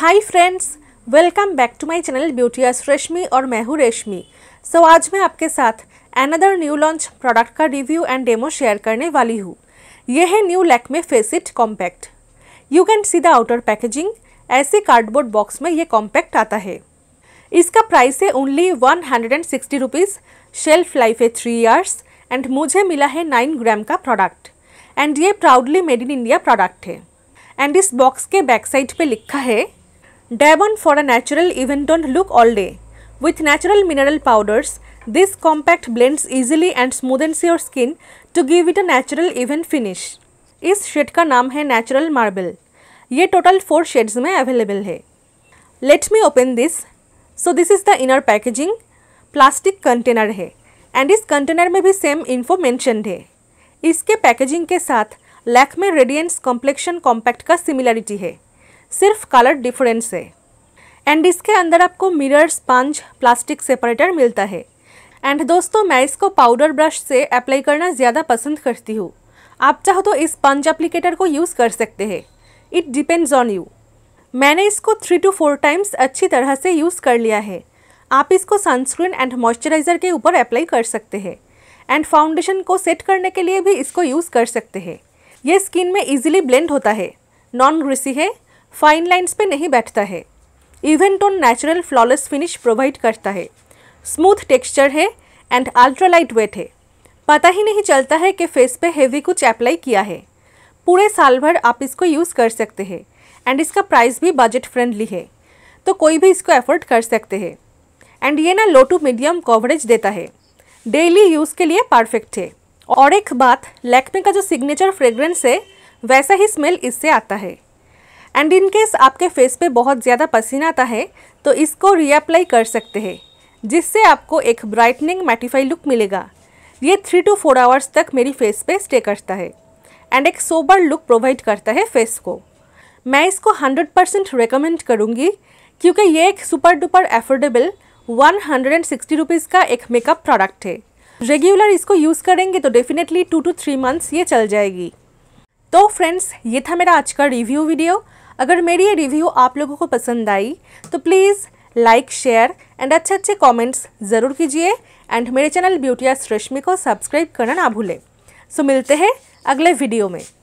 Hi friends welcome back to my channel S Reshmi और मैं हूँ रेशमी सो so, आज मैं आपके साथ एनदर न्यू लॉन्च प्रोडक्ट का रिव्यू एंड डेमो शेयर करने वाली हूँ यह है new Lakme face it compact you can see the outer packaging ऐसे कार्डबोर्ड बॉक्स में ये कॉम्पैक्ट आता है इसका प्राइस है only one hundred and sixty rupees shelf life है थ्री ईयर्स एंड मुझे मिला है नाइन ग्राम का प्रोडक्ट एंड ये proudly made in India product है एंड इस बॉक्स के बैक साइड पर लिखा है Devon for a natural even toned look all day. With natural mineral powders, this compact blends easily and smoothens your skin to give it a natural even finish. इस shade का नाम है natural marble ये total four shades में available है let me open this so this is the inner packaging plastic container है and इस container में भी सेम इन्फो मैंशनड है इसके पैकेजिंग के साथ Lakme radiance complexion compact का सिमिलरिटी है सिर्फ कलर डिफरेंस है एंड इसके अंदर आपको मिरर स्पंज प्लास्टिक सेपरेटर मिलता है एंड दोस्तों मैं इसको पाउडर ब्रश से अप्लाई करना ज़्यादा पसंद करती हूँ आप चाहो तो इस स्पंज एप्लीकेटर को यूज़ कर सकते हैं इट डिपेंड्स ऑन यू मैंने इसको थ्री टू फोर टाइम्स अच्छी तरह से यूज़ कर लिया है आप इसको सनस्क्रीन एंड मॉइस्चराइज़र के ऊपर अप्लाई कर सकते हैं एंड फाउंडेशन को सेट करने के लिए भी इसको यूज़ कर सकते हैं ये स्किन में इजीली ब्लेंड होता है नॉन ग्रेसी है फाइन लाइन्स पे नहीं बैठता है even tone natural flawless finish provide करता है स्मूथ टेक्सचर है एंड अल्ट्रा लाइट वेट है पता ही नहीं चलता है कि फेस पे हेवी कुछ अप्लाई किया है पूरे साल भर आप इसको यूज़ कर सकते हैं एंड इसका प्राइस भी बजट फ्रेंडली है तो कोई भी इसको एफोर्ड कर सकते हैं एंड ये ना लो टू मीडियम कवरेज देता है डेली यूज़ के लिए परफेक्ट है और एक बात लैक्मे का जो सिग्नेचर फ्रेग्रेंस है वैसा ही स्मेल इससे आता है एंड इन केस आपके फेस पे बहुत ज़्यादा पसीना आता है तो इसको रीअप्लाई कर सकते हैं जिससे आपको एक ब्राइटनिंग मैटिफाई लुक मिलेगा ये थ्री टू फोर आवर्स तक मेरी फेस पे स्टे करता है एंड एक सोबर लुक प्रोवाइड करता है फेस को मैं इसको 100% परसेंट रिकमेंड करूँगी क्योंकि ये एक सुपर डुपर एफोर्डेबल 160 हंड्रेड का एक मेकअप प्रोडक्ट है रेगुलर इसको यूज़ करेंगे तो definitely two to three months ये चल जाएगी तो फ्रेंड्स ये था मेरा आज का रिव्यू वीडियो अगर मेरी ये रिव्यू आप लोगों को पसंद आई तो प्लीज़ लाइक शेयर एंड अच्छे अच्छे कॉमेंट्स ज़रूर कीजिए एंड मेरे चैनल ब्यूटी एस रश्मि को सब्सक्राइब करना ना भूलें सो मिलते हैं अगले वीडियो में